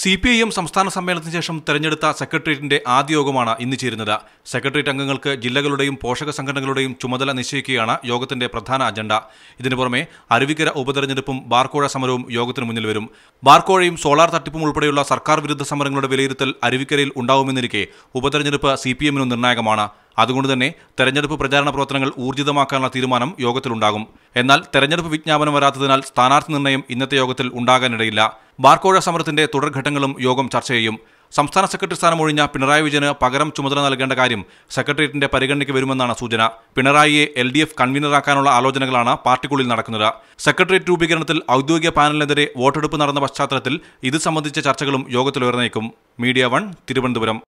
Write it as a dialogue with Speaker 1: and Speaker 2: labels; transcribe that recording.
Speaker 1: C P I M സംസ്ഥാന സമ്മേളനത്തിന് ശേഷം തെരഞ്ഞെടുത്ത സെക്രട്ടേറിയറ്റിന്റെ ആദ്യ യോഗമാണ് ഇന്ന് ചേരുന്നത് സെക്രട്ടേറിയറ്റ് അംഗങ്ങൾക്ക് ജില്ലകളുടെയും പോഷക സംഘടനകളുടെയും ചുമതല നിശ്ചയിക്കുകയാണ് യോഗത്തിന്റെ പ്രധാന അജണ്ട ഇതിനു പുറമെ അരുവിക്കര ഉപതെരഞ്ഞെടുപ്പും ബാർക്കോഴ സമരവും യോഗത്തിന് മുന്നിൽ വരും ബാർക്കോഴയും സോളാർ തട്ടിപ്പും ഉൾപ്പെടെയുള്ള സർക്കാർ വിരുദ്ധ സമരങ്ങളുടെ വിലയിരുത്തൽ അരുവിക്കരയിൽ ഉണ്ടാവുമെന്നിരിക്കെ ഉപതെരഞ്ഞെടുപ്പ് സി പി എമ്മിനും നിർണായകമാണ് അതുകൊണ്ട് തന്നെ തെരഞ്ഞെടുപ്പ് പ്രചാരണ പ്രവർത്തനങ്ങൾ ഊർജിതമാക്കാനുള്ള തീരുമാനം യോഗത്തിലുണ്ടാകും എന്നാൽ തെരഞ്ഞെടുപ്പ് വിജ്ഞാപനം വരാത്തതിനാൽ സ്ഥാനാർത്ഥി നിർണയം ഇന്നത്തെ യോഗത്തിൽ ഉണ്ടാകാനിടയില്ല ബാർക്കോഴ സമരത്തിന്റെ തുടർഘട്ടങ്ങളും യോഗം ചർച്ച ചെയ്യും സംസ്ഥാന സെക്രട്ടറി സ്ഥാനം ഒഴിഞ്ഞ പിണറായി വിജയന് പകരം ചുമതല നൽകേണ്ട കാര്യം സെക്രട്ടേറിയറ്റിന്റെ പരിഗണനയ്ക്ക് വരുമെന്നാണ് സൂചന പിണറായിയെ എൽ ഡി എഫ് കൺവീനറാക്കാനുള്ള ആലോചനകളാണ് പാർട്ടിക്കുള്ളിൽ നടക്കുന്നത് സെക്രട്ടേറിയറ്റ് രൂപീകരണത്തിൽ ഔദ്യോഗിക പാനലിനെതിരെ വോട്ടെടുപ്പ് നടന്ന പശ്ചാത്തലത്തിൽ ഇത് സംബന്ധിച്ച ചർച്ചകളും യോഗത്തിൽ ഉയർന്നേക്കും മീഡിയ വൺ തിരുവനന്തപുരം